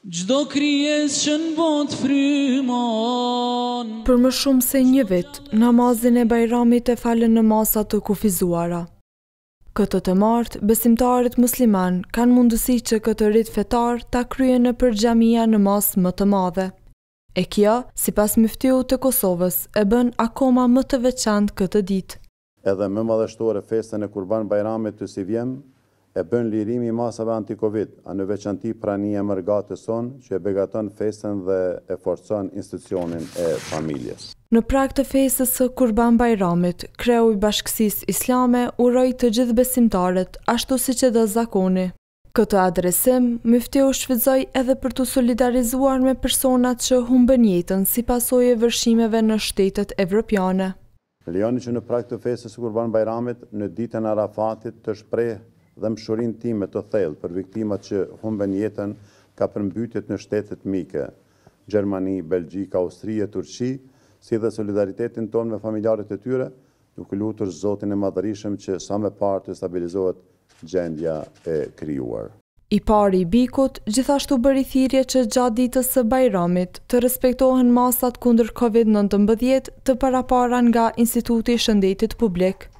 Gjdo kryes që në bot frymon Për më shumë se një vit, namazin e bajramit e falen në masat të kufizuara. Këtë të martë, besimtarët musliman kanë mundësi që këtë rrit fetar ta kryje në përgjamia në mas më të madhe. E kjo, si pas mëftiu të Kosovës, e bën akoma më të veçant këtë ditë. Edhe më madhështore festën e kurban bajramit të si e bën lirimi masave anti-Covid, a në veçanti prani e mërgatë son që e begaton festën dhe e forcon institucionin e familjes. Në prak të fesës Kurban Bajramit, kreu i bashkësis islame uroj të gjithë besimtarët, ashtu si që dhe zakoni. Këtë adresim, mëftjo shvizoj edhe për të solidarizuar me personat që humbën jetën si pasoj e vërshimeve në shtetet evropiane. Leoni që në prak të fesës Kurban Bajramit, në ditën Arafatit të shprej dhe ti me të thellë për viktimat që humben jetën ka përmbytjet në shtetet mike, Gjermani, Belgjika, Austrije, Turqi, si dhe solidaritetin tonë me familjarët e tyre, duke lutur zotin e madhërishëm që sa me partë të stabilizohet gjendja e kryuar. I pari i bikut, gjithashtu bëri thirje që gjatë ditës së bajramit të respektohen masat kundër COVID-19 të paraparan nga Instituti Shëndetit Publik.